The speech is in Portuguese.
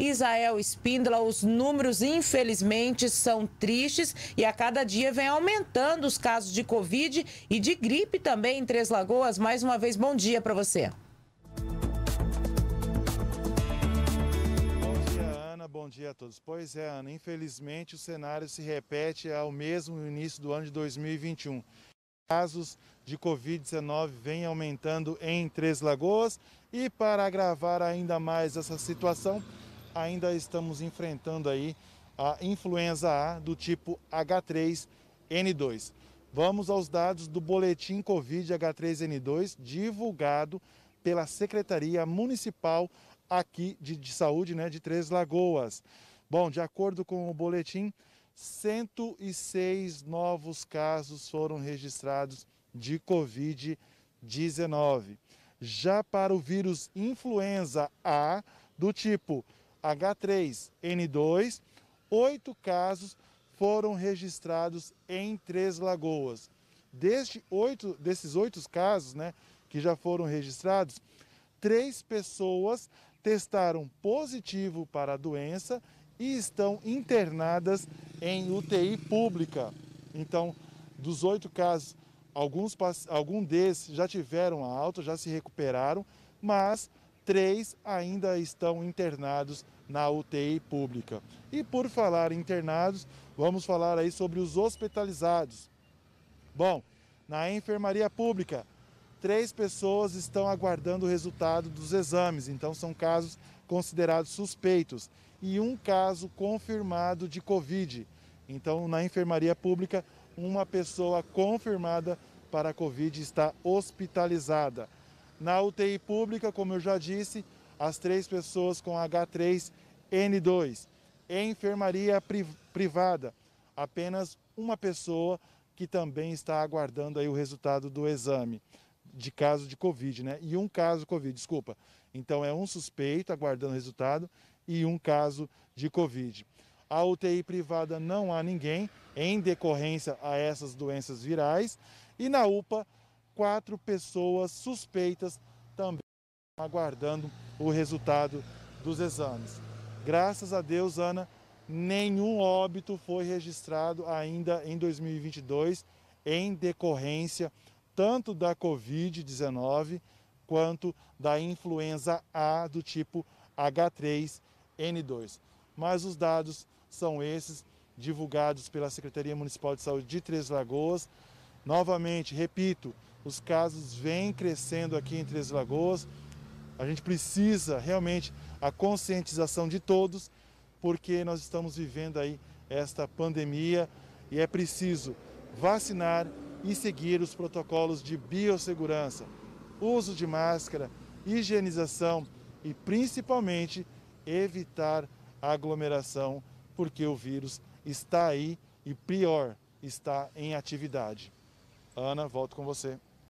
Israel Espíndola, os números, infelizmente, são tristes e a cada dia vem aumentando os casos de Covid e de gripe também em Três Lagoas. Mais uma vez, bom dia para você. bom dia a todos. Pois é, Ana, infelizmente o cenário se repete ao mesmo início do ano de 2021. Casos de Covid-19 vêm aumentando em Três Lagoas e para agravar ainda mais essa situação, ainda estamos enfrentando aí a influenza A do tipo H3N2. Vamos aos dados do boletim Covid H3N2 divulgado pela Secretaria Municipal aqui de, de Saúde, né, de Três Lagoas. Bom, de acordo com o boletim, 106 novos casos foram registrados de Covid-19. Já para o vírus influenza A do tipo H3N2, oito casos foram registrados em Três Lagoas. Deste oito, desses oito casos né, que já foram registrados, três pessoas testaram positivo para a doença e estão internadas em UTI pública. Então, dos oito casos, alguns algum desses já tiveram a alta, já se recuperaram, mas três ainda estão internados na UTI pública. E por falar internados, vamos falar aí sobre os hospitalizados. Bom, na enfermaria pública, três pessoas estão aguardando o resultado dos exames, então são casos considerados suspeitos e um caso confirmado de Covid. Então, na enfermaria pública, uma pessoa confirmada para Covid está hospitalizada. Na UTI pública, como eu já disse, as três pessoas com H3N2. Em enfermaria privada, apenas uma pessoa que também está aguardando aí o resultado do exame de caso de Covid, né? E um caso Covid, desculpa. Então é um suspeito aguardando o resultado e um caso de Covid. A UTI privada não há ninguém em decorrência a essas doenças virais e na UPA quatro pessoas suspeitas também aguardando o resultado dos exames. Graças a Deus, Ana, nenhum óbito foi registrado ainda em 2022 em decorrência tanto da Covid-19 quanto da influenza A do tipo H3N2. Mas os dados são esses, divulgados pela Secretaria Municipal de Saúde de Três Lagoas. Novamente, repito, os casos vêm crescendo aqui em Três Lagoas. A gente precisa realmente a conscientização de todos, porque nós estamos vivendo aí esta pandemia e é preciso vacinar e seguir os protocolos de biossegurança, uso de máscara, higienização e principalmente evitar aglomeração, porque o vírus está aí e pior, está em atividade. Ana, volto com você.